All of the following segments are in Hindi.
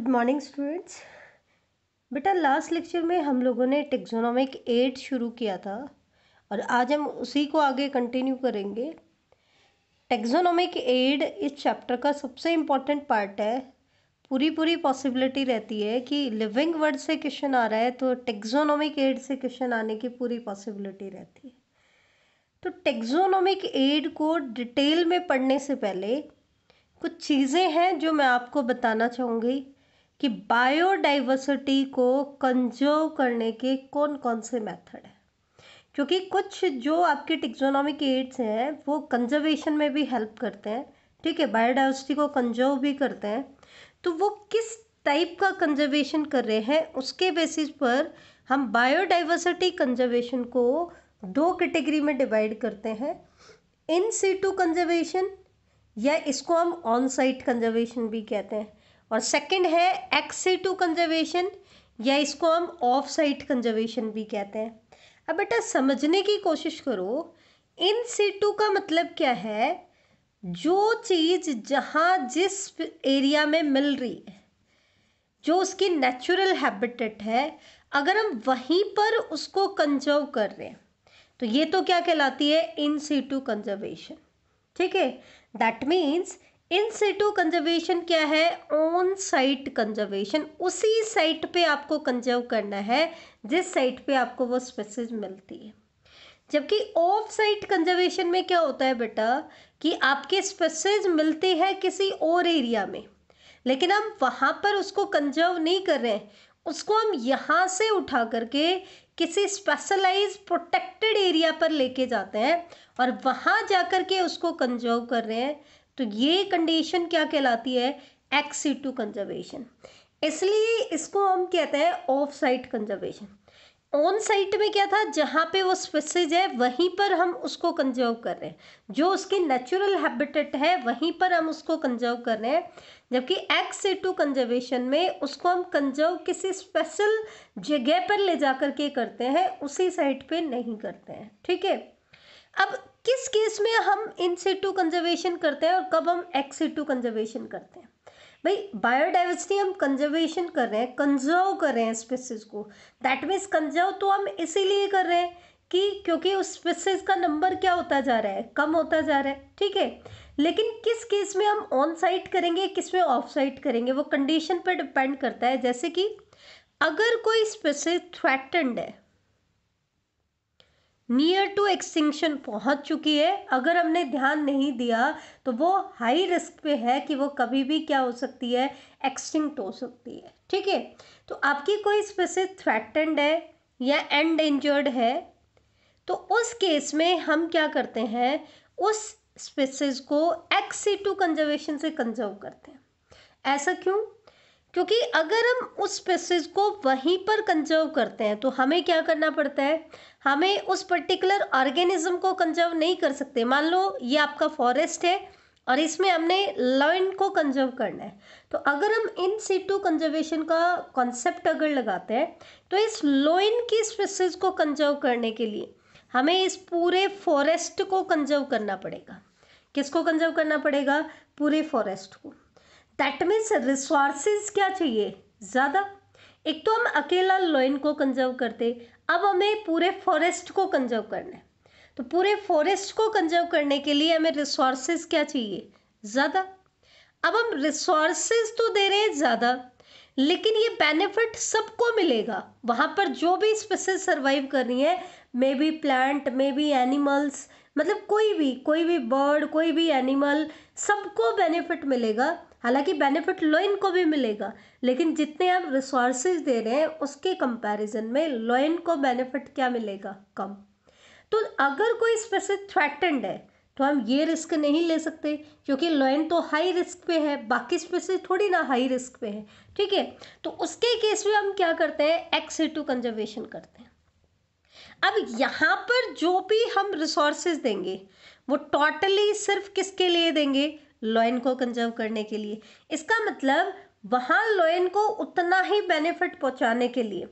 गुड मॉर्निंग स्टूडेंट्स बेटा लास्ट लेक्चर में हम लोगों ने टेक्सोनॉमिक एड शुरू किया था और आज हम उसी को आगे कंटिन्यू करेंगे टेक्सोनॉमिक एड इस चैप्टर का सबसे इम्पॉर्टेंट पार्ट है पूरी पूरी पॉसिबिलिटी रहती है कि लिविंग वर्ड से क्वेश्चन आ रहा है तो टेक्सोनॉमिक एड से क्वेश्चन आने की पूरी पॉसिबिलिटी रहती है तो टेक्सोनॉमिक एड को डिटेल में पढ़ने से पहले कुछ चीज़ें हैं जो मैं आपको बताना चाहूँगी कि बायोडाइवर्सिटी को कंजर्व करने के कौन कौन से मेथड हैं क्योंकि कुछ जो आपके टिक्जोनॉमिक एड्स हैं वो कंजर्वेशन में भी हेल्प करते हैं ठीक है बायोडाइवर्सिटी को कंजर्व भी करते हैं तो वो किस टाइप का कंजर्वेशन कर रहे हैं उसके बेसिस पर हम बायोडाइवर्सिटी कंजर्वेशन को दो कैटेगरी में डिवाइड करते हैं इन सीटू कंजर्वेशन या इसको हम ऑन साइट कंजर्वेशन भी कहते हैं और सेकंड है एक्स टू कंजर्वेशन या इसको हम ऑफ साइट कंजर्वेशन भी कहते हैं अब बेटा समझने की कोशिश करो इन सीटू का मतलब क्या है जो चीज़ जहाँ जिस एरिया में मिल रही है जो उसकी नेचुरल हैबिटेट है अगर हम वहीं पर उसको कंजर्व कर रहे हैं तो ये तो क्या कहलाती है इन सीटू कंजर्वेशन ठीक है that means in situ conservation क्या है ऑन साइट कंजर्वेशन उसी साइट पे आपको कंजर्व करना है जिस साइट पे आपको वो स्पेसिस मिलती है जबकि ऑफ साइट कंजर्वेशन में क्या होता है बेटा कि आपके स्पेसिस मिलते हैं किसी और एरिया में लेकिन हम वहाँ पर उसको कंजर्व नहीं कर रहे हैं उसको हम यहाँ से उठा करके किसी स्पेशलाइज प्रोटेक्टेड एरिया पर लेके जाते हैं और वहाँ जा कर के उसको कंजर्व कर रहे हैं तो ये कंडीशन क्या कहलाती है टू कंजर्वेशन इसलिए इसको हम कहते हैं off site conservation on site में क्या था जहाँ पे वो स्पेसिज है वहीं पर हम उसको कंजर्व कर रहे हैं जो उसकी नेचुरल हैबिटेट है वहीं पर हम उसको कंजर्व कर रहे हैं जबकि एक्स से टू कंजर्वेशन में उसको हम कंजर्व किसी स्पेशल जगह पर ले जा कर के करते हैं उसी साइट पे नहीं करते हैं ठीक है अब किस केस में हम इन सीटू कंजर्वेशन करते हैं और कब हम एक्स सीटू कंजर्वेशन करते हैं भाई बायोडाइवर्सिटी हम कंजर्वेशन कर रहे हैं कंजर्व कर रहे हैं स्पीसीज को दैट मीन्स कंजर्व तो हम इसीलिए कर रहे हैं कि क्योंकि उस स्पीसीज का नंबर क्या होता जा रहा है कम होता जा रहा है ठीक है लेकिन किस केस में हम ऑन साइट करेंगे किस में ऑफ साइट करेंगे वो कंडीशन पर डिपेंड करता है जैसे कि अगर कोई स्पेसिस थ्रेटेंड है नियर टू एक्सटिंक्शन पहुंच चुकी है अगर हमने ध्यान नहीं दिया तो वो हाई रिस्क पे है कि वो कभी भी क्या हो सकती है एक्सटिंक्ट हो सकती है ठीक है तो आपकी कोई स्पेसिस थ्रेटेंड है या एंड इंजर्ड है तो उस केस में हम क्या करते हैं उस स्पेसिस को एक्सी टू कंजर्वेशन से कंजर्व करते हैं ऐसा क्यों क्योंकि अगर हम उस स्पेसिस को वहीं पर कंजर्व करते हैं तो हमें क्या करना पड़ता है हमें उस पर्टिकुलर ऑर्गेनिज्म को कंजर्व नहीं कर सकते मान लो ये आपका फॉरेस्ट है और इसमें हमने लॉइन को कंजर्व करना है तो अगर हम इन सीटू कंजर्वेशन का कॉन्सेप्ट अगर लगाते हैं तो इस लोइन की स्पेसिस को कंजर्व करने के लिए हमें इस पूरे फॉरेस्ट को कंजर्व करना पड़ेगा किसको कंजर्व करना पड़ेगा पूरे फॉरेस्ट को दैट मीन्स रिसोर्सेज क्या चाहिए ज़्यादा एक तो हम अकेला लोइन को कंजर्व करते अब हमें पूरे फॉरेस्ट को कंजर्व करना है तो पूरे फॉरेस्ट को कंजर्व करने के लिए हमें रिसोर्सेज क्या चाहिए ज़्यादा अब हम रिसोर्सेज तो दे रहे हैं ज़्यादा लेकिन ये बेनिफिट सबको मिलेगा वहाँ पर जो भी स्पेसिस सर्वाइव कर रही है maybe plant maybe animals मतलब कोई भी कोई भी बर्ड कोई भी एनिमल सबको बेनिफिट मिलेगा हालांकि बेनिफिट लोइन को भी मिलेगा लेकिन जितने हम रिसोर्सेज दे रहे हैं उसके कंपैरिजन में लोइन को बेनिफिट क्या मिलेगा कम तो अगर कोई स्पेसिफिक थ्रेटेंड है तो हम ये रिस्क नहीं ले सकते क्योंकि लोइन तो हाई रिस्क पे है बाकी स्पेसिस थोड़ी ना हाई रिस्क पे है ठीक है तो उसके केस में हम क्या करते हैं एक्स टू कंजर्वेशन करते हैं अब यहाँ पर जो भी हम रिसोर्सेज देंगे वो टोटली सिर्फ किसके लिए देंगे लॉयन को कंजर्व करने के लिए इसका मतलब वहाँ लॉयन को उतना ही बेनिफिट पहुँचाने के लिए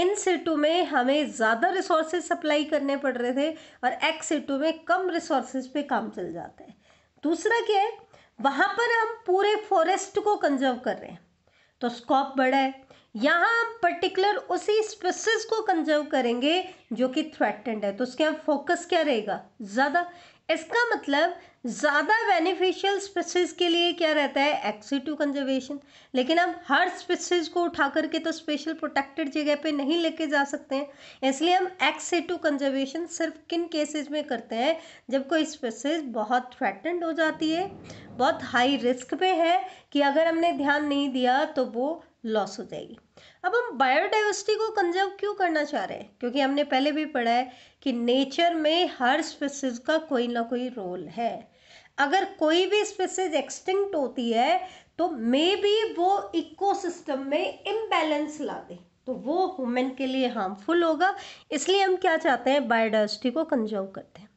इन सीटू में हमें ज़्यादा रिसोर्सेज सप्लाई करने पड़ रहे थे और एक्स सीटू में कम रिसोर्सेज पे काम चल जाता है दूसरा क्या है वहाँ पर हम पूरे फॉरेस्ट को कंजर्व कर रहे हैं तो स्कोप बड़ा है यहाँ हम पर्टिकुलर उसी स्पेसिस को कंजर्व करेंगे जो कि थ्रेटेंड है तो उसके यहाँ फोकस क्या रहेगा ज़्यादा इसका मतलब ज़्यादा बेनिफिशियल स्पीसीज के लिए क्या रहता है एक्सीटू कंजर्वेशन लेकिन हम हर स्पीसीज को उठा करके तो स्पेशल प्रोटेक्टेड जगह पे नहीं लेके जा सकते हैं इसलिए हम एक्सीटू कंजर्वेशन सिर्फ किन केसेस में करते हैं जब कोई स्पीसीज बहुत थ्रेटेंड हो जाती है बहुत हाई रिस्क पे है कि अगर हमने ध्यान नहीं दिया तो वो लॉस हो जाएगी अब हम बायोडाइवर्सिटी को कंजर्व क्यों करना चाह रहे हैं क्योंकि हमने पहले भी पढ़ा है कि नेचर में हर स्पेसिस का कोई ना कोई रोल है अगर कोई भी स्पेसिस एक्सटिंक्ट होती है तो मे बी वो इकोसिस्टम में इम्बैलेंस ला दे तो वो वुमेन के लिए हार्मफुल होगा इसलिए हम क्या चाहते हैं बायोडाइवर्सिटी को कंजर्व करते हैं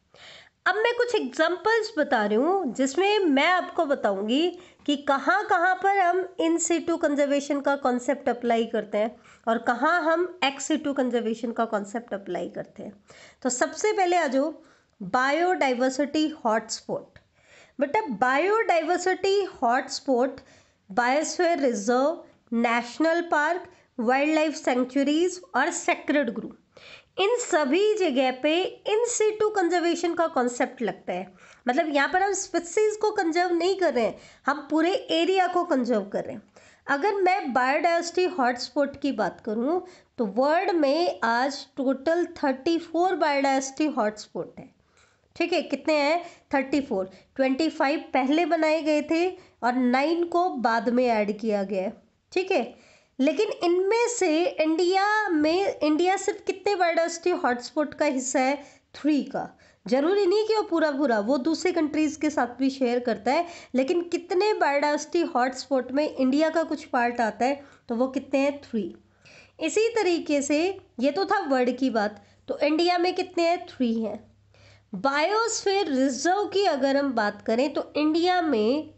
अब मैं कुछ एग्जांपल्स बता रही हूँ जिसमें मैं आपको बताऊँगी कि कहाँ कहाँ पर हम इन सीटू कंजर्वेशन का कॉन्सेप्ट अप्लाई करते हैं और कहाँ हम एक्स सीटू कंजर्वेशन का कॉन्सेप्ट अप्लाई करते हैं तो सबसे पहले आ जाओ बायोडाइवर्सिटी हॉटस्पॉट बेटा biodiversity hotspot biosphere reserve national park wildlife sanctuaries और सेक्रेड ग्रुप इन सभी जगह पे इन सीटू कंजर्वेशन का कॉन्सेप्ट लगता है मतलब यहाँ पर हम स्पीसीज को कंजर्व नहीं कर रहे हैं हम पूरे एरिया को कंजर्व कर रहे हैं अगर मैं बायोडाइवर्सिटी हॉटस्पॉट की बात करूँ तो वर्ल्ड में आज total thirty four biodiversity hotspot है ठीक है कितने हैं थर्टी फोर ट्वेंटी फाइव पहले बनाए गए थे और नाइन को बाद में ऐड किया गया है ठीक है लेकिन इनमें से इंडिया में इंडिया सिर्फ कितने बायोडाइवर्सिटी हॉटस्पॉट का हिस्सा है थ्री का जरूरी नहीं कि वो पूरा पूरा वो दूसरे कंट्रीज के साथ भी शेयर करता है लेकिन कितने बायोडाइवर्सिटी हॉटस्पॉट में इंडिया का कुछ पार्ट आता है तो वो कितने हैं थ्री इसी तरीके से ये तो था वर्ल्ड की बात तो इंडिया में कितने हैं थ्री हैं बायोस्फेयर रिजर्व की अगर हम बात करें तो इंडिया में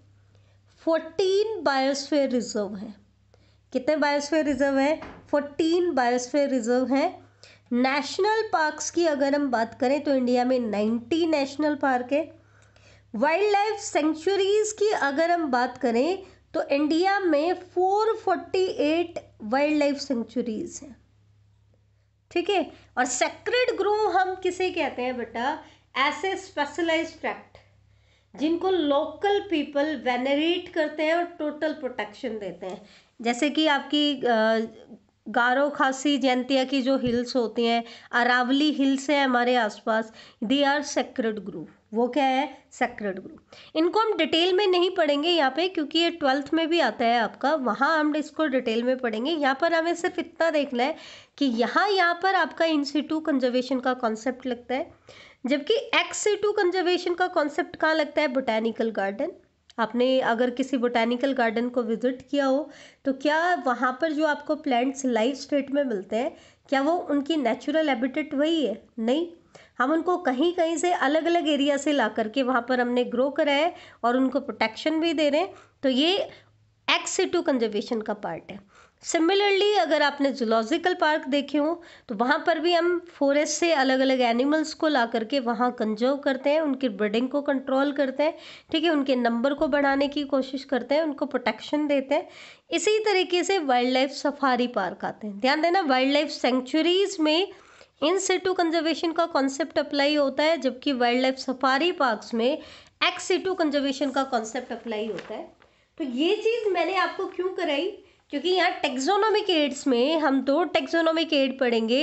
फोर्टीन बायोस्फेयर रिजर्व हैं कितने बायोस्फेयर रिजर्व हैं फोर्टीन बायोस्फेयर रिजर्व हैं नेशनल पार्क्स की अगर हम बात करें तो इंडिया में 90 नेशनल पार्क है वाइल्ड लाइफ सेंचुरीज की अगर हम बात करें तो इंडिया में 448 वाइल्ड लाइफ सेंचुरीज हैं ठीक है और सेक्रेड ग्रोव हम किसे कहते हैं बेटा ऐसे स्पेशलाइज फैक्ट जिनको लोकल पीपल वेनरेट करते हैं और टोटल प्रोटेक्शन देते हैं जैसे कि आपकी गारो खासी जयंतिया की जो हिल्स होती हैं अरावली हिल्स हैं हमारे आसपास दे आर सेक्रेड ग्रुप वो क्या है सेक्रेड ग्रुप इनको हम डिटेल में नहीं पढ़ेंगे यहाँ पे क्योंकि ये ट्वेल्थ में भी आता है आपका वहाँ हम इसको डिटेल में पढ़ेंगे यहाँ पर हमें सिर्फ इतना देखना है कि यहाँ यहाँ पर आपका इंस्टीट्यू कंजर्वेशन का कॉन्सेप्ट लगता है जबकि एक्स सीटू कंजर्वेशन का कॉन्सेप्ट कहाँ लगता है बोटैनिकल गार्डन आपने अगर किसी बोटैनिकल गार्डन को विज़िट किया हो तो क्या वहाँ पर जो आपको प्लांट्स लाइव स्टेट में मिलते हैं क्या वो उनकी नेचुरल हैबिटेट वही है नहीं हम उनको कहीं कहीं से अलग अलग एरिया से ला करके वहाँ पर हमने ग्रो कराया और उनको प्रोटेक्शन भी दे रहे हैं तो ये एक्स कंजर्वेशन का पार्ट है सिमिलरली अगर आपने जूलॉजिकल पार्क देखे हों तो वहाँ पर भी हम फॉरेस्ट से अलग अलग एनिमल्स को ला करके वहाँ कंजर्व करते हैं उनकी ब्रीडिंग को कंट्रोल करते हैं ठीक है उनके नंबर को बढ़ाने की कोशिश करते हैं उनको प्रोटेक्शन देते हैं इसी तरीके से वाइल्ड लाइफ सफारी पार्क आते हैं ध्यान देना वाइल्ड लाइफ सेंचुरीज में इन सिटू कंजर्वेशन का कॉन्सेप्ट अप्लाई होता है जबकि वाइल्ड लाइफ सफारी पार्क्स में एक्स सिटू कंजर्वेशन का कॉन्सेप्ट अप्लाई होता है तो ये चीज़ मैंने आपको क्यों कराई क्योंकि यहाँ टेक्जोनॉमिक एड्स में हम दो टेक्जोनॉमिक एड पढ़ेंगे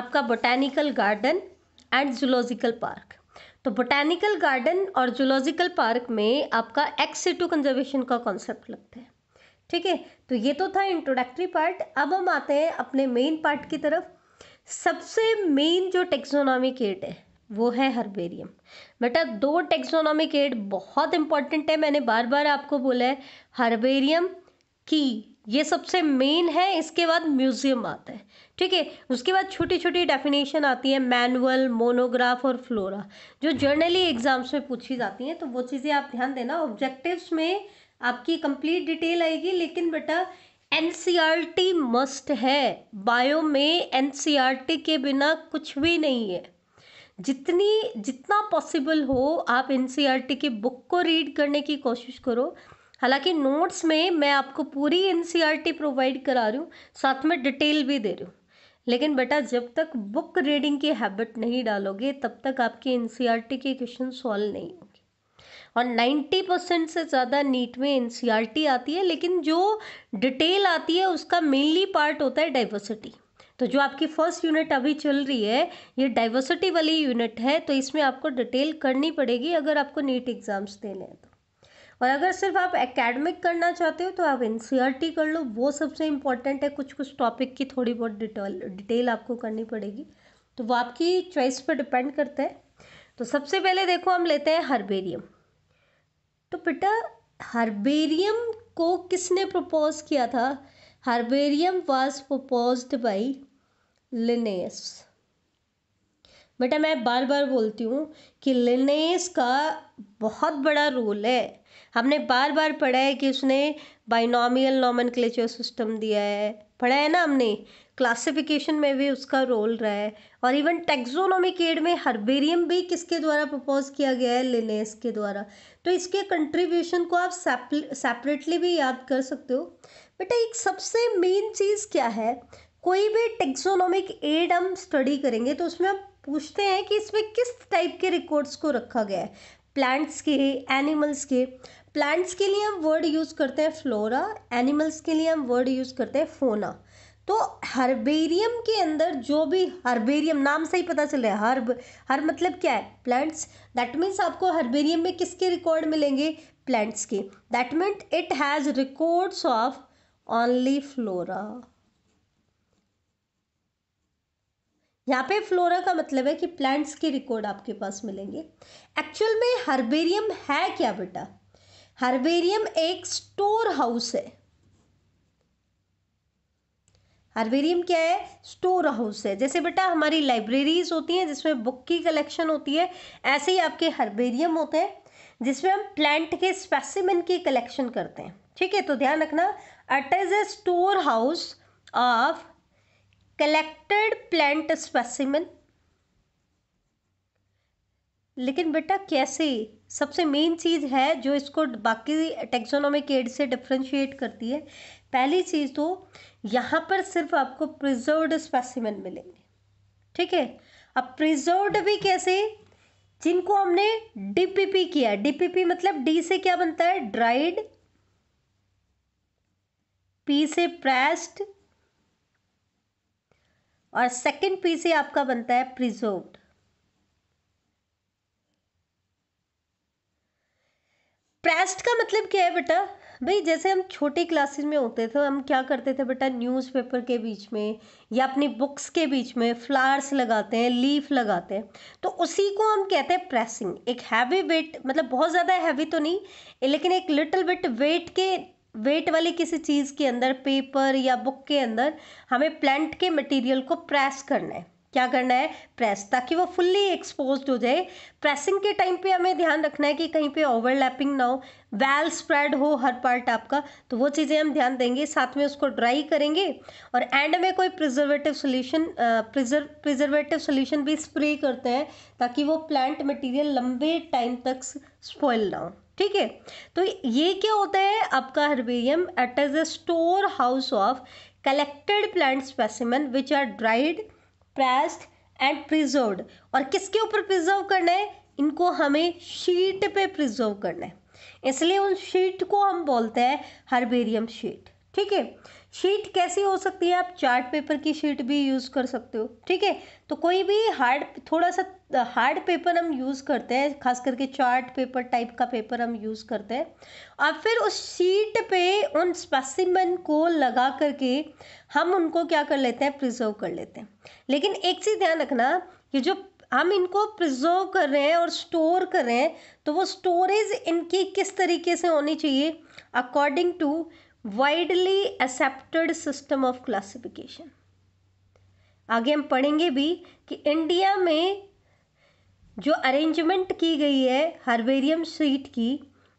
आपका botanical garden and zoological park तो बोटैनिकल गार्डन और जूलॉजिकल पार्क में आपका एक्स टू कंजर्वेशन का कॉन्सेप्ट लगता है ठीक है तो ये तो था इंट्रोडक्टरी पार्ट अब हम आते हैं अपने मेन पार्ट की तरफ सबसे मेन जो टेक्सोनॉमिक एड है वो है हर्बेरियम बेटा दो टेक्सोनॉमिक एड बहुत इंपॉर्टेंट है मैंने बार बार आपको बोला है हर्बेरियम की ये सबसे मेन है इसके बाद म्यूज़ियम आता है ठीक है उसके बाद छोटी छोटी डेफिनेशन आती है मैनुअल मोनोग्राफ और फ्लोरा जो जर्नली एग्जाम्स में पूछी जाती हैं तो वो चीज़ें आप ध्यान देना ऑब्जेक्टिव्स में आपकी कंप्लीट डिटेल आएगी लेकिन बेटा एन मस्ट e है बायो में एन e के बिना कुछ भी नहीं है जितनी जितना पॉसिबल हो आप एन की बुक को रीड करने की कोशिश करो हालांकि नोट्स में मैं आपको पूरी एन प्रोवाइड e करा रही हूँ साथ में डिटेल भी दे रही हूँ लेकिन बेटा जब तक बुक रीडिंग की हैबिट नहीं डालोगे तब तक आपकी एन e के क्वेश्चन सॉल्व नहीं होंगे और 90 परसेंट से ज़्यादा नीट में एन e आती है लेकिन जो डिटेल आती है उसका मेनली पार्ट होता है डाइवर्सिटी तो जो आपकी फर्स्ट यूनिट अभी चल रही है ये डाइवर्सिटी वाली यूनिट है तो इसमें आपको डिटेल करनी पड़ेगी अगर आपको नीट एग्ज़ाम्स देने हैं तो और अगर सिर्फ आप एकेडमिक करना चाहते हो तो आप एन e कर लो वो सबसे इम्पॉर्टेंट है कुछ कुछ टॉपिक की थोड़ी बहुत डिटेल डिटेल आपको करनी पड़ेगी तो वो आपकी चॉइस पर डिपेंड करता है तो सबसे पहले देखो हम लेते हैं हर्बेरियम तो बेटा हर्बेरियम को किसने प्रपोज किया था herbarium was propose by Linnaeus बेटा मैं बार बार बोलती हूँ कि लिनेस का बहुत बड़ा रोल है हमने बार बार पढ़ा है कि उसने बाइनोमियल नॉमन सिस्टम दिया है पढ़ा है ना हमने क्लासिफिकेशन में भी उसका रोल रहा है और इवन टेक्सोनॉमिक एड में हर्बेरियम भी किसके द्वारा प्रपोज किया गया है लेनेस के द्वारा तो इसके कंट्रीब्यूशन को आप सेपरेटली भी याद कर सकते हो बेटा एक सबसे मेन चीज़ क्या है कोई भी टेक्सोनॉमिक एड हम स्टडी करेंगे तो उसमें आप पूछते हैं कि इसमें किस टाइप के रिकॉर्ड्स को रखा गया है प्लांट्स के एनिमल्स के प्लांट्स के लिए हम वर्ड यूज़ करते हैं फ्लोरा एनिमल्स के लिए हम वर्ड यूज़ करते हैं फोना तो हर्बेरियम के अंदर जो भी हर्बेरियम नाम से ही पता चल रहा है हर्ब हर मतलब क्या है प्लांट्स दैट मीन्स आपको हर्बेरियम में किसके रिकॉर्ड मिलेंगे प्लांट्स के that means it has records of only flora यहाँ पे फ्लोरा का मतलब है कि प्लांट्स के रिकॉर्ड आपके पास मिलेंगे एक्चुअल में हर्बेरियम है क्या बेटा हर्बेरियम एक स्टोर हाउस है हर्बेरियम क्या है स्टोर हाउस है जैसे बेटा हमारी लाइब्रेरीज होती हैं जिसमें बुक की कलेक्शन होती है ऐसे ही आपके हर्बेरियम होते हैं जिसमें हम प्लांट के स्पेसिमिन की कलेक्शन करते हैं ठीक है तो ध्यान रखना it is a storehouse of collected plant specimen लेकिन बेटा कैसे सबसे मेन चीज़ है जो इसको बाकी टेक्सोनॉमिक एड से डिफ्रेंशिएट करती है पहली चीज़ तो यहाँ पर सिर्फ आपको प्रिजर्व्ड स्पेसिमेन मिलेंगे ठीक है अब प्रिजर्व्ड भी कैसे जिनको हमने डीपीपी किया डीपीपी मतलब डी से क्या बनता है ड्राइड पी से प्रेस्ड और सेकंड पी से आपका बनता है प्रिजर्व्ड प्रेस्ड का मतलब क्या है बेटा भाई जैसे हम छोटे क्लासेस में होते थे हम क्या करते थे बेटा न्यूज़पेपर के बीच में या अपनी बुक्स के बीच में फ्लावर्स लगाते हैं लीफ लगाते हैं तो उसी को हम कहते हैं प्रेसिंग एक हैवी वेट मतलब बहुत ज़्यादा हैवी तो नहीं लेकिन एक लिटिल बिट वेट के वेट वाली किसी चीज़ के अंदर पेपर या बुक के अंदर हमें प्लांट के मटेरियल को प्रेस करना है क्या करना है प्रेस ताकि वो फुल्ली एक्सपोज हो जाए प्रेसिंग के टाइम पे हमें ध्यान रखना है कि कहीं पे ओवरलैपिंग ना हो वेल स्प्रेड हो हर पार्ट आपका तो वो चीज़ें हम ध्यान देंगे साथ में उसको ड्राई करेंगे और एंड में कोई preservative solution preserve preservative solution भी स्प्रे करते हैं ताकि वो प्लांट मटीरियल लंबे टाइम तक स्पॉयल ना हो ठीक है तो ये क्या होता है आपका herbarium it is a storehouse of collected plant specimen which are dried pressed and preserve और किसके ऊपर प्रिजर्व करना है इनको हमें शीट पे प्रिजर्व करना है इसलिए उन शीट को हम बोलते हैं हर्बेरियम शीट ठीक है शीट कैसी हो सकती है आप चार्ट पेपर की शीट भी यूज़ कर सकते हो ठीक है तो कोई भी हार्ड थोड़ा सा हार्ड पेपर हम यूज़ करते हैं खास करके चार्ट पेपर टाइप का पेपर हम यूज़ करते हैं और फिर उस शीट पे उन स्पेसिमन को लगा करके हम उनको क्या कर लेते हैं प्रिजर्व कर लेते हैं लेकिन एक चीज़ ध्यान रखना कि जो हम इनको प्रिजर्व कर रहे हैं और स्टोर कर रहे हैं तो वो स्टोरेज इनकी किस तरीके से होनी चाहिए according to widely accepted system of classification आगे हम पढ़ेंगे भी कि इंडिया में जो अरेंजमेंट की गई है हर्बेरियम सीट की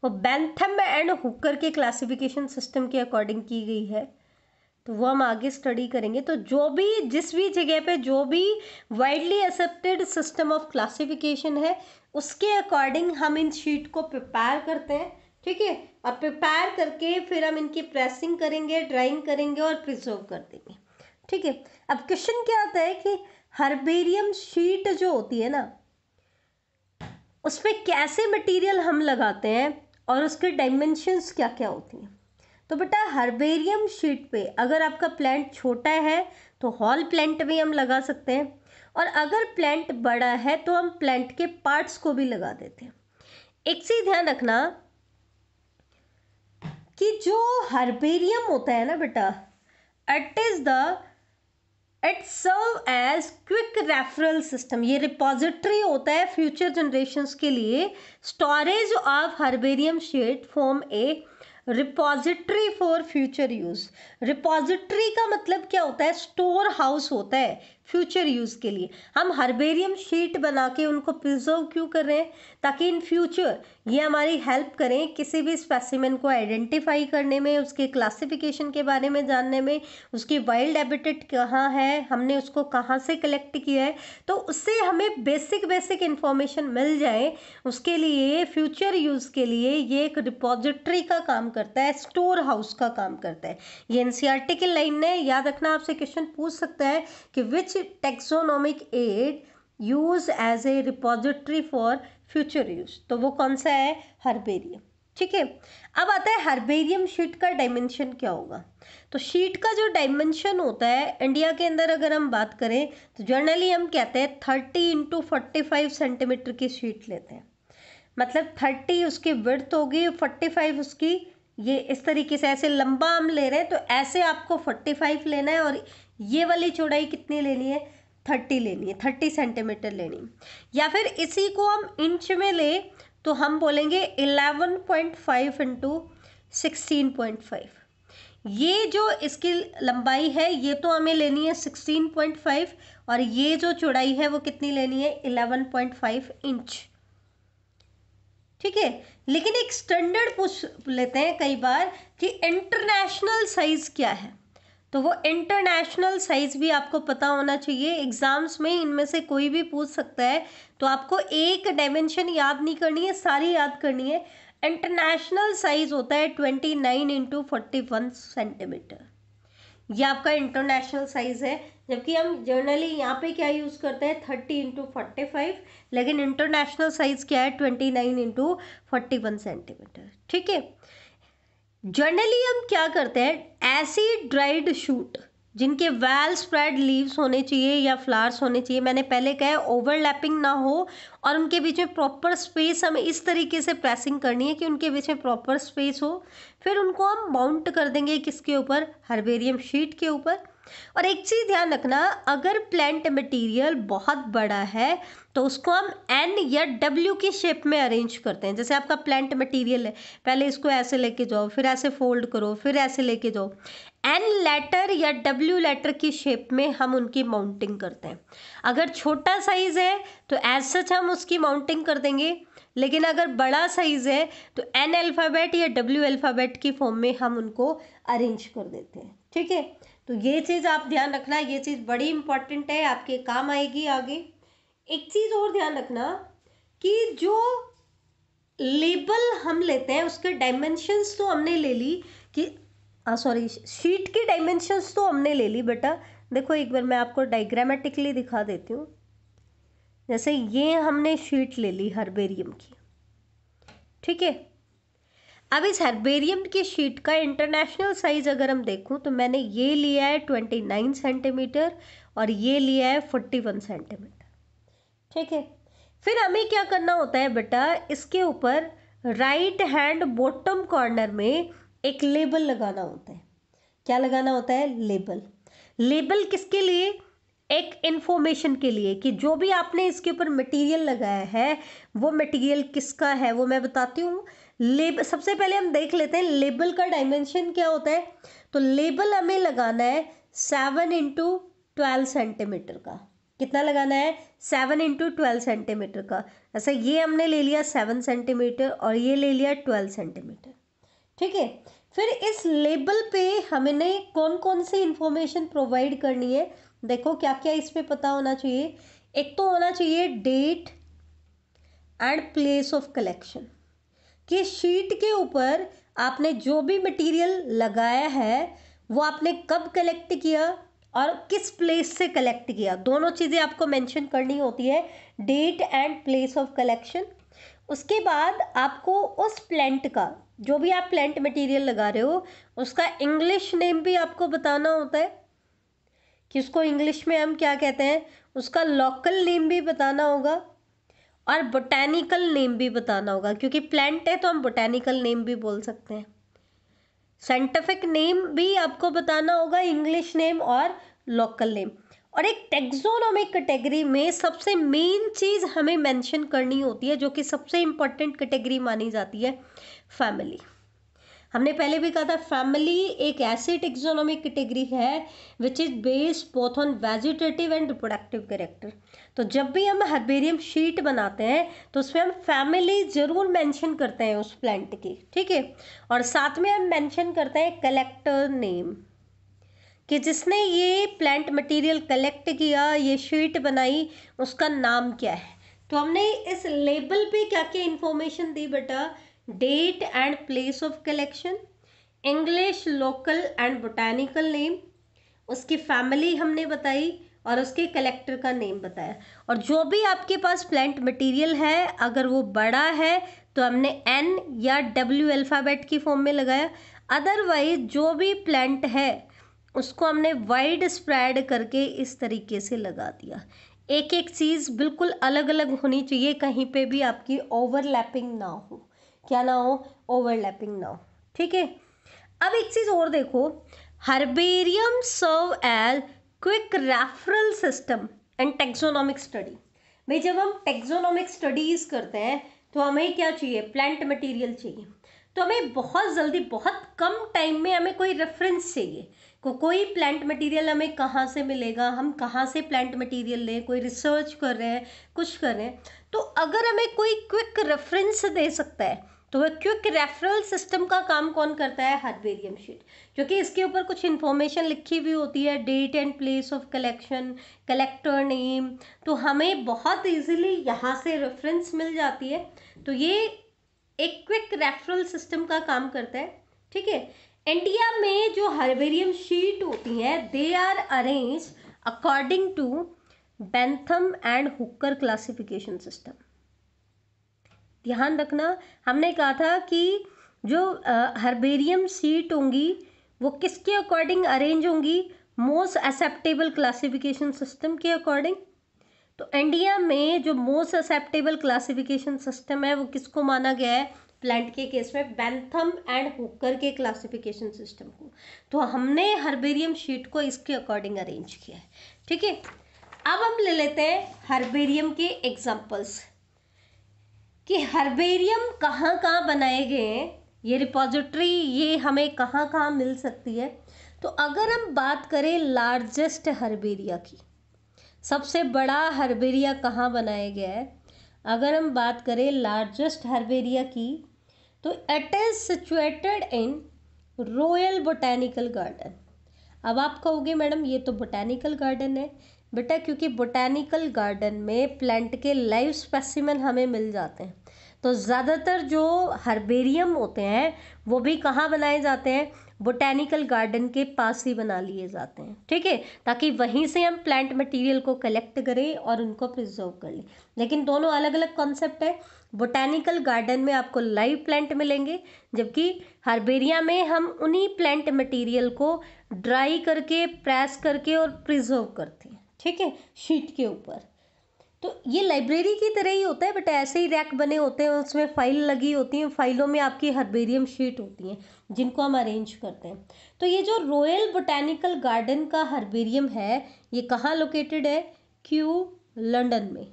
वो बैंथम एंड हुकर के क्लासिफिकेशन सिस्टम के अकॉर्डिंग की गई है तो वो हम आगे स्टडी करेंगे तो जो भी जिस भी जगह पे जो भी widely accepted system of classification है उसके अकॉर्डिंग हम इन शीट को प्रिपेयर करते हैं ठीक है अब प्रिपेयर करके फिर हम इनकी प्रेसिंग करेंगे ड्राइंग करेंगे और प्रिजर्व कर देंगे ठीक है अब क्वेश्चन क्या होता है कि हर्बेरियम शीट जो होती है ना उस पर कैसे मटेरियल हम लगाते हैं और उसके डाइमेंशंस क्या क्या होती हैं तो बेटा हर्बेरियम शीट पे अगर आपका प्लांट छोटा है तो हॉल प्लांट भी हम लगा सकते हैं और अगर प्लांट बड़ा है तो हम प्लांट के पार्ट्स को भी लगा देते हैं एक चीज़ ध्यान रखना कि जो हर्बेरियम होता है ना बेटा it is the it serve as quick referral system ये रिपोजिटरी होता है फ्यूचर जनरेशन के लिए storage of herbarium shed form a repository for future use repository का मतलब क्या होता है स्टोर हाउस होता है फ्यूचर यूज़ के लिए हम हर्बेरियम शीट बना के उनको प्रिजर्व क्यों कर रहे हैं ताकि इन फ्यूचर ये हमारी हेल्प करें किसी भी स्पेसिमेंट को आइडेंटिफाई करने में उसके क्लासिफिकेशन के बारे में जानने में उसकी वाइल्ड एबिटेट कहाँ है हमने उसको कहाँ से कलेक्ट किया है तो उससे हमें बेसिक बेसिक इन्फॉर्मेशन मिल जाए उसके लिए फ्यूचर यूज़ के लिए ये एक रिपोजिटरी का काम करता है स्टोर हाउस का काम करता है ये एन की लाइन ने याद रखना आपसे क्वेश्चन पूछ सकता है कि which taxonomic aid use as a repository for future use तो वो कौन सा है हर्बेरियम ठीक है अब आता है हर्बेरियम शीट का डायमेंशन क्या होगा तो शीट का जो डायमेंशन होता है इंडिया के अंदर अगर हम बात करें तो जनरली हम कहते हैं thirty into forty five centimetre की शीट लेते हैं मतलब थर्टी उसकी विर्थ होगी फोर्टी फाइव उसकी ये इस तरीके से ऐसे लंबा हम ले रहे हैं तो ऐसे आपको फोर्टी फाइव लेना है और ये वाली चौड़ाई कितनी लेनी है थर्टी लेनी है थर्टी सेंटीमीटर लेनी या फिर इसी को हम इंच में ले तो हम बोलेंगे eleven point five into sixteen point five ये जो इसकी लंबाई है ये तो हमें लेनी है सिक्सटीन पॉइंट फाइव और ये जो चौड़ाई है वो कितनी लेनी है इलेवन पॉइंट फाइव इंच ठीक है लेकिन एक स्टैंडर्ड पूछ लेते हैं कई बार कि इंटरनेशनल साइज़ क्या है तो वो इंटरनेशनल साइज़ भी आपको पता होना चाहिए एग्ज़ाम्स में इनमें से कोई भी पूछ सकता है तो आपको एक डायमेंशन याद नहीं करनी है सारी याद करनी है इंटरनेशनल साइज़ होता है twenty nine into forty one centimetre ये आपका इंटरनेशनल साइज़ है जबकि हम जर्नली यहाँ पे क्या यूज़ करते हैं थर्टी इंटू फोर्टी फाइव लेकिन इंटरनेशनल साइज़ क्या है twenty nine into forty one centimetre ठीक है जनरली हम क्या करते हैं ऐसी ड्राइड शूट जिनके वेल स्प्रेड लीव्स होने चाहिए या फ्लावर्स होने चाहिए मैंने पहले कहा ओवरलैपिंग ना हो और उनके बीच में प्रॉपर स्पेस हमें इस तरीके से प्रेसिंग करनी है कि उनके बीच में प्रॉपर स्पेस हो फिर उनको हम माउंट कर देंगे किसके ऊपर हर्बेरियम शीट के ऊपर और एक चीज़ ध्यान रखना अगर प्लांट मटेरियल बहुत बड़ा है तो उसको हम एन या डब्ल्यू की शेप में अरेंज करते हैं जैसे आपका प्लांट मटेरियल है पहले इसको ऐसे लेके जाओ फिर ऐसे फोल्ड करो फिर ऐसे लेके जाओ एन लेटर या डब्ल्यू लेटर की शेप में हम उनकी माउंटिंग करते हैं अगर छोटा साइज़ है तो एज सच हम उसकी माउंटिंग कर देंगे लेकिन अगर बड़ा साइज़ है तो एन अल्फ़ाबेट या डब्ल्यू अल्फ़ाबेट की फॉर्म में हम उनको अरेंज कर देते हैं ठीक है तो ये चीज़ आप ध्यान रखना ये चीज़ बड़ी इंपॉर्टेंट है आपके काम आएगी आगे एक चीज़ और ध्यान रखना कि जो लेबल हम लेते हैं उसके डायमेंशंस तो हमने ले ली कि सॉरी शीट की डायमेंशंस तो हमने ले ली बेटा देखो एक बार मैं आपको डायग्रामेटिकली दिखा देती हूँ जैसे ये हमने शीट ले ली हर्बेरियम की ठीक है अब इस हर्बेरियम के शीट का इंटरनेशनल साइज़ अगर हम देखूं तो मैंने ये लिया है ट्वेंटी नाइन सेंटीमीटर और ये लिया है फोर्टी वन सेंटीमीटर ठीक है फिर हमें क्या करना होता है बेटा इसके ऊपर राइट हैंड बॉटम कॉर्नर में एक लेबल लगाना होता है क्या लगाना होता है लेबल लेबल किसके लिए एक इन्फॉर्मेशन के लिए कि जो भी आपने इसके ऊपर मटेरियल लगाया है वो मटेरियल किसका है वो मैं बताती हूँ लेब सबसे पहले हम देख लेते हैं लेबल का डायमेंशन क्या होता है तो लेबल हमें लगाना है सेवन इंटू ट्वेल्व सेंटीमीटर का कितना लगाना है सेवन इंटू ट्वेल्व सेंटीमीटर का ऐसा ये हमने ले लिया सेवन सेंटीमीटर और ये ले लिया ट्वेल्व सेंटीमीटर ठीक है फिर इस लेबल पे हमें कौन कौन सी इन्फॉर्मेशन प्रोवाइड करनी है देखो क्या क्या इस पर पता होना चाहिए एक तो होना चाहिए date and place of collection कि शीट के ऊपर आपने जो भी मटेरियल लगाया है वो आपने कब कलेक्ट किया और किस प्लेस से कलेक्ट किया दोनों चीज़ें आपको मेंशन करनी होती है date and place of collection उसके बाद आपको उस प्लांट का जो भी आप प्लांट मटेरियल लगा रहे हो उसका इंग्लिश नेम भी आपको बताना होता है कि उसको इंग्लिश में हम क्या कहते हैं उसका लोकल नेम भी बताना होगा और बोटैनिकल नेम भी बताना होगा क्योंकि प्लांट है तो हम बोटैनिकल नेम भी बोल सकते हैं साइंटिफिक नेम भी आपको बताना होगा इंग्लिश नेम और लोकल नेम और एक टेक्सोनॉमिक कैटेगरी में सबसे मेन चीज़ हमें मेंशन करनी होती है जो कि सबसे इम्पोर्टेंट कैटेगरी मानी जाती है फैमिली हमने पहले भी कहा था फैमिली एक ऐसी टेक्सोनॉमिक कैटेगरी है which is based both on vegetative and reproductive character तो जब भी हम हर्बेरियम शीट बनाते हैं तो उसमें हम फैमिली जरूर मेंशन करते हैं उस प्लांट की ठीक है और साथ में हम मेंशन करते हैं कलेक्टर नेम कि जिसने ये प्लांट मटेरियल कलेक्ट किया ये शीट बनाई उसका नाम क्या है तो हमने इस लेबल पे क्या क्या इन्फॉर्मेशन दी बेटा date and place of collection English local and botanical name उसकी फैमिली हमने बताई और उसके कलेक्टर का नेम बताया और जो भी आपके पास प्लांट मटेरियल है अगर वो बड़ा है तो हमने एन या डब्ल्यू अल्फ़ाबेट की फॉर्म में लगाया अदरवाइज जो भी प्लांट है उसको हमने वाइड स्प्रेड करके इस तरीके से लगा दिया एक एक चीज़ बिल्कुल अलग अलग होनी चाहिए कहीं पे भी आपकी ओवरलैपिंग ना हो क्या ना हो ओवरलैपिंग ना हो ठीक है अब एक चीज़ और देखो herbarium serve as quick referral system and taxonomic study भाई जब हम टेक्सोनॉमिक स्टडीज़ करते हैं तो हमें क्या चाहिए प्लांट मटेरियल चाहिए तो हमें बहुत जल्दी बहुत कम टाइम में हमें कोई रेफरेंस चाहिए को कोई प्लांट मटेरियल हमें कहाँ से मिलेगा हम कहाँ से प्लांट मटेरियल लें कोई रिसर्च कर रहे हैं कुछ कर रहे हैं तो अगर हमें कोई क्विक रेफरेंस दे सकता है तो वह क्विक रेफरल सिस्टम का काम कौन करता है हार्डवेरियम शीट क्योंकि इसके ऊपर कुछ इन्फॉर्मेशन लिखी हुई होती है date and place of collection collector name तो हमें बहुत इजीली यहाँ से रेफरेंस मिल जाती है तो ये एक क्विक रेफरल सिस्टम का काम करता है ठीक है इंडिया में जो हर्बेरियम शीट होती हैं they are arrange according to Bentham and Hooker classification system ध्यान रखना हमने कहा था कि जो हर्बेरियम सीट होंगी वो किसके अकॉर्डिंग अरेंज होंगी मोस्ट एक्सेप्टेबल क्लासिफिकेशन सिस्टम के अकॉर्डिंग तो इंडिया में जो मोस्ट एक्सेप्टेबल क्लासिफिकेशन सिस्टम है वो किसको माना गया है प्लांट के केस में बैंथम एंड हुकर के क्लासिफिकेशन सिस्टम को तो हमने हर्बेरियम शीट को इसके अकॉर्डिंग अरेंज किया है ठीक है अब हम ले लेते हैं हर्बेरियम के एग्जाम्पल्स कि हर्बेरियम कहाँ कहाँ बनाए गए हैं ये रिपोजिटरी ये हमें कहाँ कहाँ मिल सकती है तो अगर हम बात करें लार्जेस्ट हर्बेरिया की सबसे बड़ा हर्बेरिया कहाँ बनाया गया है अगर हम बात करें लार्जेस्ट हर्बेरिया की तो it is situated in royal botanical garden अब आप कहोगे मैडम ये तो बोटैनिकल गार्डन है बेटा क्योंकि बोटैनिकल गार्डन में प्लांट के लाइव स्पेसिमन हमें मिल जाते हैं तो ज़्यादातर जो हर्बेरियम होते हैं वो भी कहाँ बनाए जाते हैं बोटैनिकल गार्डन के पास ही बना लिए जाते हैं ठीक है ताकि वहीं से हम प्लांट मटेरियल को कलेक्ट करें और उनको प्रिजर्व कर लें लेकिन दोनों अलग अलग कॉन्सेप्ट है बोटैनिकल गार्डन में आपको लाइव प्लांट मिलेंगे जबकि हार्बेरिया में हम उन्हीं प्लांट मटेरियल को ड्राई करके प्रेस करके और प्रिजर्व करते हैं ठीक है शीट के ऊपर तो ये लाइब्रेरी की तरह ही होता है बट ऐसे ही रैक बने होते हैं उसमें फाइल लगी होती हैं फाइलों में आपकी हर्बेरियम शीट होती हैं जिनको हम अरेंज करते हैं तो ये जो रॉयल बोटैनिकल गार्डन का हर्बेरियम है ये कहाँ लोकेटेड है क्यू लंदन में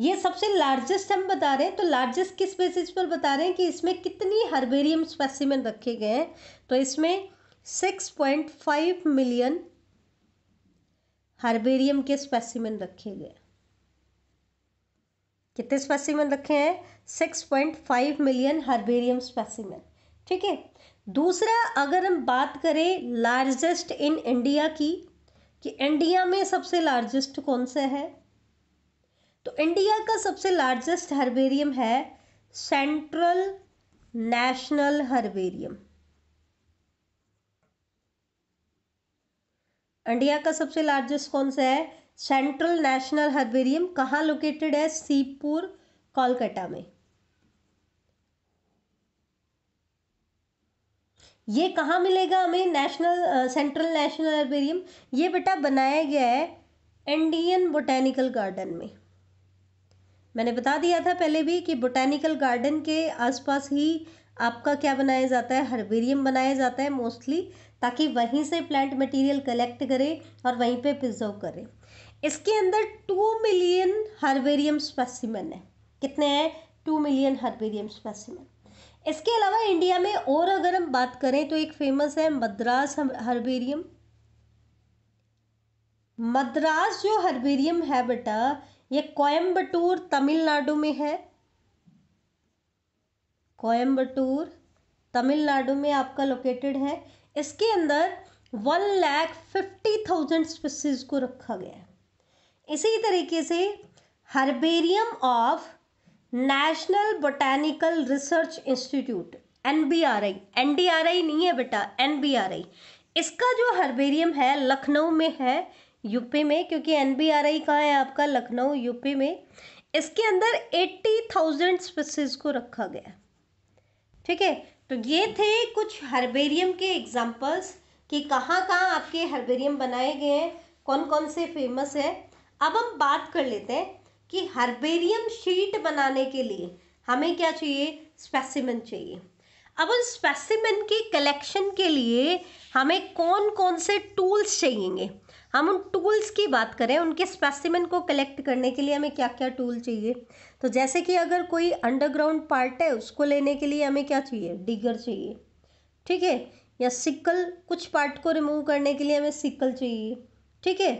ये सबसे लार्जेस्ट हम बता रहे हैं तो लार्जेस्ट किस बेसिस पर बता रहे हैं कि इसमें कितनी हर्बेरियम स्पेसिमेंट रखे गए हैं तो इसमें six point five million herbarium के स्पेसिमेंट रखे गए कितने स्पेसिमेंट रखे हैं six point five million herbarium specimen ठीक है दूसरा अगर हम बात करें लार्जेस्ट इन इंडिया की कि इंडिया में सबसे लार्जेस्ट कौन सा है तो इंडिया का सबसे लार्जेस्ट हर्बेरियम है सेंट्रल नेशनल हर्बेरियम इंडिया का सबसे लार्जेस्ट कौन सा है सेंट्रल नेशनल हर्बेरियम कहाँ लोकेटेड है सीपुर कोलकाता में ये कहाँ मिलेगा हमें नेशनल सेंट्रल नेशनल हर्बेरियम ये बेटा बनाया गया है इंडियन बोटेनिकल गार्डन में मैंने बता दिया था पहले भी कि बोटैनिकल गार्डन के आसपास ही आपका क्या बनाया जाता है हर्बेरियम बनाया जाता है मोस्टली ताकि वहीं से प्लांट मटेरियल कलेक्ट करें और वहीं पे प्रिजर्व करें इसके अंदर टू मिलियन हर्बेरियम स्पेसिमन है कितने हैं टू मिलियन हर्बेरियम स्पेसिमन इसके अलावा इंडिया में और अगर हम बात करें तो एक फेमस है मद्रास हर्बेरियम मद्रास जो हर्बेरियम है बेटा ये कोयम्बटूर तमिलनाडु में है कोयम्बटूर तमिलनाडु में आपका लोकेटेड है इसके अंदर one lakh fifty thousand species को रखा गया है इसी तरीके से herbarium of national botanical research institute N B R I N D R I नहीं है बेटा एन बी आर आई इसका जो हर्बेरियम है लखनऊ में है यूपी में क्योंकि एन बी आर आई कहाँ है आपका लखनऊ यूपी में इसके अंदर एट्टी थाउजेंड स्पीसीज को रखा गया ठीक है तो ये थे कुछ हर्बेरियम के एग्जाम्पल्स कि कहाँ कहाँ आपके हर्बेरियम बनाए गए हैं कौन कौन से फेमस है अब हम बात कर लेते हैं कि हर्बेरियम शीट बनाने के लिए हमें क्या चाहिए स्पेसिमन चाहिए अब उस स्पेसिमन की कलेक्शन के लिए हमें कौन कौन से टूल्स चाहिए हम उन टूल्स की बात करें उनके स्पेसिमेंट को कलेक्ट करने के लिए हमें क्या क्या टूल चाहिए तो जैसे कि अगर कोई अंडरग्राउंड पार्ट है उसको लेने के लिए हमें क्या चाहिए डिगर चाहिए ठीक है या सिक्कल कुछ पार्ट को रिमूव करने के लिए हमें सिक्कल चाहिए ठीक है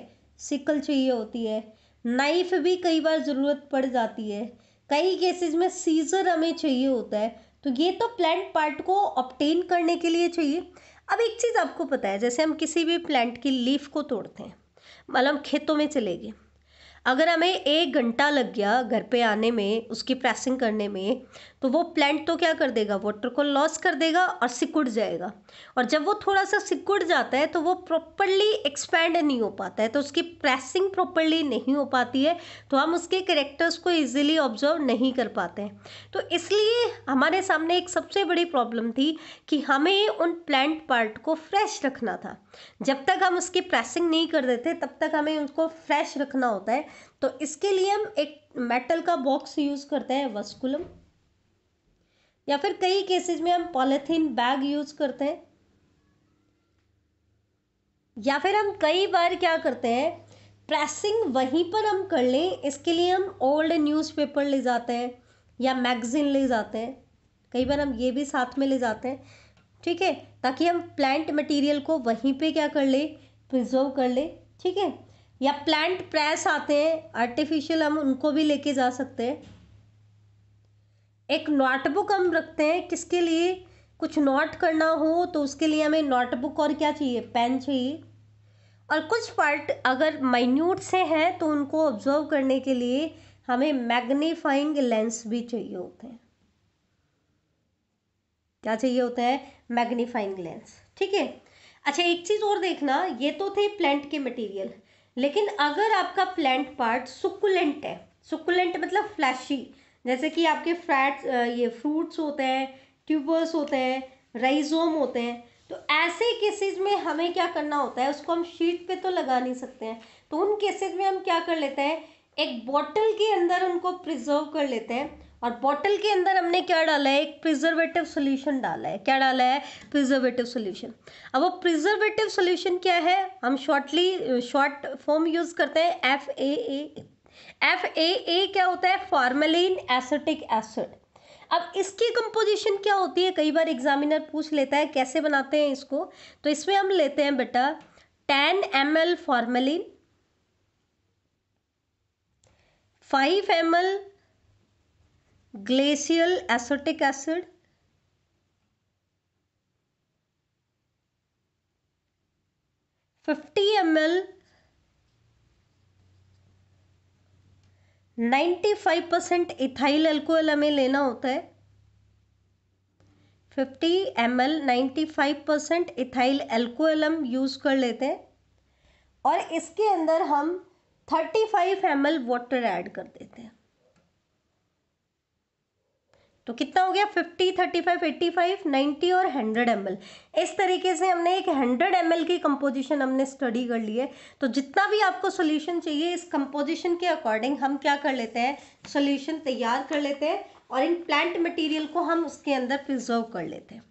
सिक्कल चाहिए होती है नाइफ भी कई बार ज़रूरत पड़ जाती है कई केसेस में सीजर हमें चाहिए होता है तो ये तो प्लांट पार्ट को ऑप्टेन करने के लिए चाहिए अब एक चीज़ आपको पता है जैसे हम किसी भी प्लांट की लीफ को तोड़ते हैं मतलब हम खेतों में चले गए अगर हमें एक घंटा लग गया घर पे आने में उसकी प्रेसिंग करने में तो वो प्लांट तो क्या कर देगा वाटर को लॉस कर देगा और सिकुड़ जाएगा और जब वो थोड़ा सा सिकुड़ जाता है तो वो प्रॉपरली एक्सपैंड नहीं हो पाता है तो उसकी प्रेसिंग प्रॉपरली नहीं हो पाती है तो हम उसके करेक्टर्स को ईजिली ऑब्जर्व नहीं कर पाते हैं तो इसलिए हमारे सामने एक सबसे बड़ी प्रॉब्लम थी कि हमें उन प्लांट पार्ट को फ्रेश रखना था जब तक हम उसकी प्रेसिंग नहीं कर देते तब तक हमें उसको फ्रेश रखना होता है तो इसके लिए हम एक मेटल का बॉक्स यूज़ करते हैं वस्कुलम या फिर कई केसेस में हम पॉलिथीन बैग यूज़ करते हैं या फिर हम कई बार क्या करते हैं प्रेसिंग वहीं पर हम कर लें इसके लिए हम ओल्ड न्यूज़पेपर ले जाते हैं या मैगज़ीन ले जाते हैं कई बार हम ये भी साथ में ले जाते हैं ठीक है ताकि हम प्लांट मटेरियल को वहीं पे क्या कर ले प्रिजर्व कर ले ठीक है या प्लांट प्रेस आते हैं आर्टिफिशियल हम उनको भी लेके जा सकते हैं एक नोटबुक हम रखते हैं किसके लिए कुछ नोट करना हो तो उसके लिए हमें नोटबुक और क्या चाहिए पेन चाहिए और कुछ पार्ट अगर माइन्यूट से हैं तो उनको ऑब्जर्व करने के लिए हमें मैग्नीफाइंग लेंस भी चाहिए होते हैं क्या चाहिए होता है मैग्नीफाइंग लेंस ठीक है अच्छा एक चीज़ और देखना ये तो थे प्लांट के मटेरियल लेकिन अगर आपका प्लांट पार्ट सुकुलेंट है सुकुलेंट मतलब फ्लैशी जैसे कि आपके फ्रैट्स ये फ्रूट्स होते हैं ट्यूबर्स होते हैं राइजोम होते हैं तो ऐसे केसेस में हमें क्या करना होता है उसको हम शीट पे तो लगा नहीं सकते हैं तो उन केसेस में हम क्या कर लेते हैं एक बॉटल के अंदर उनको प्रिजर्व कर लेते हैं और बॉटल के अंदर हमने क्या डाला है एक प्रिजर्वेटिव सोल्यूशन डाला है क्या डाला है प्रिजर्वेटिव सोल्यूशन अब वो प्रिजर्वेटिव सोल्यूशन क्या है हम शॉर्टली शॉर्ट फॉर्म यूज़ करते हैं F A A F A ए क्या होता है फार्मेलिन एसिटिक एसिड अब इसकी कंपोजिशन क्या होती है कई बार एग्जामिनर पूछ लेता है कैसे बनाते हैं इसको तो इसमें हम लेते हैं बेटा ten M L formalin five M L glacial acetic acid fifty M L ninety five percent ethyl alcohol हमें लेना होता है fifty M L ninety five percent ethyl alcohol हम यूज़ कर लेते हैं और इसके अंदर हम thirty five M L water add कर देते हैं तो कितना हो गया 50, 35, 85, 90 और 100 एम इस तरीके से हमने एक 100 एम की कंपोजिशन हमने स्टडी कर ली है तो जितना भी आपको सोल्यूशन चाहिए इस कंपोजिशन के अकॉर्डिंग हम क्या कर लेते हैं सोल्यूशन तैयार कर लेते हैं और इन प्लांट मटीरियल को हम उसके अंदर प्रिजर्व कर लेते हैं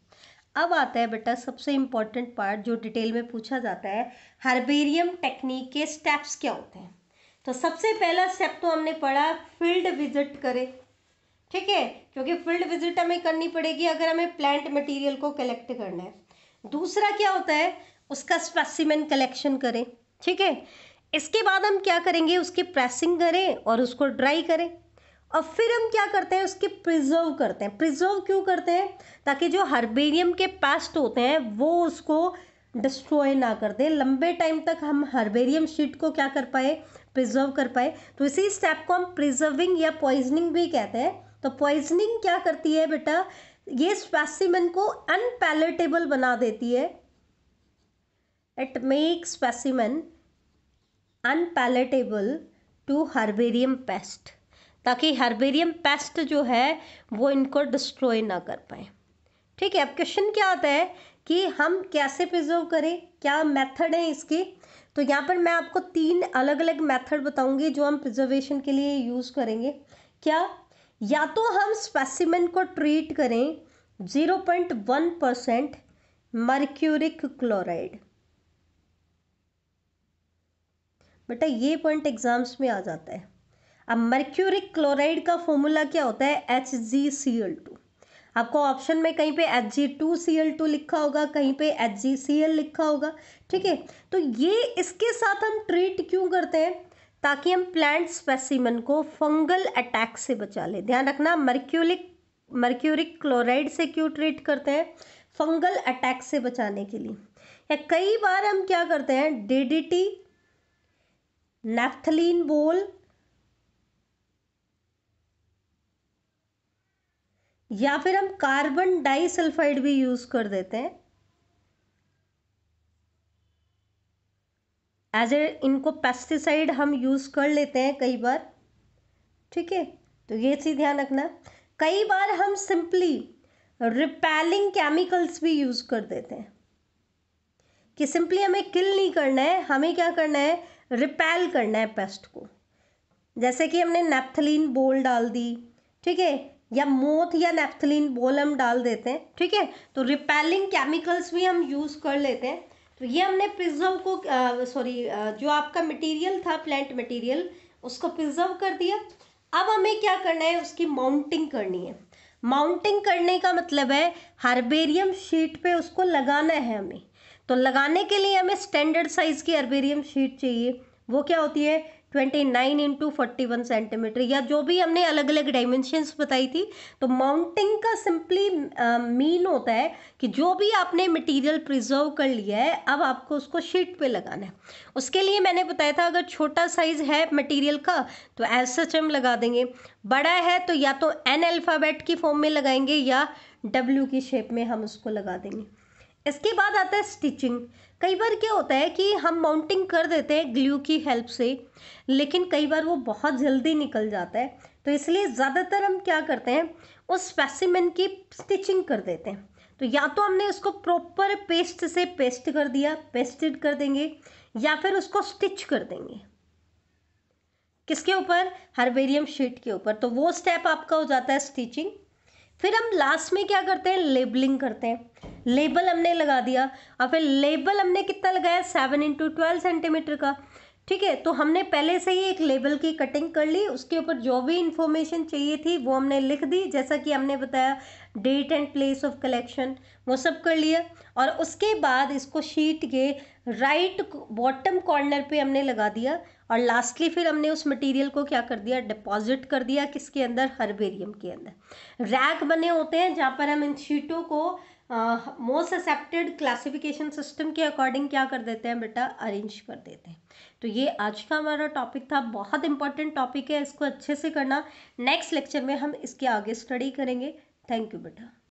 अब आता है बेटा सबसे इम्पॉर्टेंट पार्ट जो डिटेल में पूछा जाता है हर्बेरियम टेक्निक के स्टेप्स क्या होते हैं तो सबसे पहला स्टेप तो हमने पढ़ा फील्ड विजिट करें ठीक है क्योंकि फील्ड विजिट हमें करनी पड़ेगी अगर हमें प्लांट मटेरियल को कलेक्ट करना है दूसरा क्या होता है उसका स्पेसिमेन कलेक्शन करें ठीक है इसके बाद हम क्या करेंगे उसकी प्रेसिंग करें और उसको ड्राई करें और फिर हम क्या करते हैं उसके प्रिजर्व करते हैं प्रिजर्व क्यों करते हैं ताकि जो हर्बेरियम के पेस्ट होते हैं वो उसको डिस्ट्रॉय ना कर दें लंबे टाइम तक हम हर्बेरियम शीट को क्या कर पाए प्रिजर्व कर पाए तो इसी स्टेप को हम प्रिजर्विंग या पॉइजनिंग भी कहते हैं तो पॉइजनिंग क्या करती है बेटा ये स्पेसिमन को अनपैलेटेबल बना देती है it make specimen unpalatable to herbarium pest ताकि हर्बेरियम पेस्ट जो है वो इनको डिस्ट्रॉय ना कर पाए ठीक है अब क्वेश्चन क्या आता है कि हम कैसे प्रिजर्व करें क्या मेथड है इसके तो यहाँ पर मैं आपको तीन अलग अलग मेथड बताऊंगी जो हम प्रिजर्वेशन के लिए यूज़ करेंगे क्या या तो हम स्पेसिमेन को ट्रीट करें 0.1 परसेंट मर्क्यूरिक क्लोराइड बेटा ये पॉइंट एग्जाम्स में आ जाता है अब मर्क्यूरिक क्लोराइड का फॉर्मूला क्या होता है H G C L two आपको ऑप्शन में कहीं पे H G two C L two लिखा होगा कहीं पे एच जी सी एल लिखा होगा ठीक है तो ये इसके साथ हम ट्रीट क्यों करते हैं ताकि हम प्लांट स्पेसिमन को फंगल अटैक से बचा ले ध्यान रखना मर्क्यूलिक मर्क्यूरिक क्लोराइड से क्यों ट्रीट करते हैं फंगल अटैक से बचाने के लिए या कई बार हम क्या करते हैं डीडीटी नेफ्थलीन बोल या फिर हम कार्बन डाइसल्फाइड भी यूज़ कर देते हैं एज ए इनको पेस्टिसाइड हम यूज़ कर लेते हैं कई बार ठीक है तो ये चीज़ ध्यान रखना कई बार हम सिंपली रिपेलिंग केमिकल्स भी यूज़ कर देते हैं कि सिंपली हमें किल नहीं करना है हमें क्या करना है रिपेल करना है पेस्ट को जैसे कि हमने नेप्थलीन बोल डाल दी ठीक है या मोथ या नेप्थलीन बोल हम डाल देते हैं ठीक है तो रिपेलिंग केमिकल्स भी हम यूज़ कर लेते हैं तो ये हमने प्रिजर्व को सॉरी जो आपका मटेरियल था प्लांट मटेरियल उसको प्रिजर्व कर दिया अब हमें क्या करना है उसकी माउंटिंग करनी है माउंटिंग करने का मतलब है हर्बेरियम शीट पे उसको लगाना है हमें तो लगाने के लिए हमें स्टैंडर्ड साइज़ की हर्बेरियम शीट चाहिए वो क्या होती है twenty nine into forty one centimetre या जो भी हमने अलग अलग डायमेंशंस बताई थी तो माउंटिंग का सिंपली मीन uh, होता है कि जो भी आपने मटेरियल प्रिजर्व कर लिया है अब आपको उसको शीट पे लगाना है उसके लिए मैंने बताया था अगर छोटा साइज़ है मटेरियल का तो एस एच एम लगा देंगे बड़ा है तो या तो एन अल्फ़ाबेट की फॉर्म में लगाएंगे या डब्ल्यू की शेप में हम उसको लगा देंगे इसके बाद आता है स्टिचिंग कई बार क्या होता है कि हम माउंटिंग कर देते हैं ग्लू की हेल्प से लेकिन कई बार वो बहुत जल्दी निकल जाता है तो इसलिए ज़्यादातर हम क्या करते हैं उस स्पेसिमिन की स्टिचिंग कर देते हैं तो या तो हमने उसको प्रॉपर पेस्ट से पेस्ट कर दिया पेस्टेड कर देंगे या फिर उसको स्टिच कर देंगे किसके ऊपर हर्बेरियम शीट के ऊपर तो वो स्टेप आपका हो जाता है स्टिचिंग फिर हम लास्ट में क्या करते हैं लेबलिंग करते हैं लेबल हमने लगा दिया और फिर लेबल हमने कितना लगाया सेवन इंटू ट्वेल्व सेंटीमीटर का ठीक है तो हमने पहले से ही एक लेबल की कटिंग कर ली उसके ऊपर जो भी इंफॉर्मेशन चाहिए थी वो हमने लिख दी जैसा कि हमने बताया date and place of collection वो सब कर लिया और उसके बाद इसको शीट के राइट बॉटम कॉर्नर पे हमने लगा दिया और लास्टली फिर हमने उस मटेरियल को क्या कर दिया डिपॉजिट कर दिया किसके अंदर हरबेरियम के अंदर रैक बने होते हैं जहाँ पर हम इन शीटों को मोस्ट एक्सेप्टेड क्लासिफिकेशन सिस्टम के अकॉर्डिंग क्या कर देते हैं बेटा अरेंज कर देते हैं तो ये आज का हमारा टॉपिक था बहुत इंपॉर्टेंट टॉपिक है इसको अच्छे से करना नेक्स्ट लेक्चर में हम इसके आगे स्टडी करेंगे थैंक यू बेटा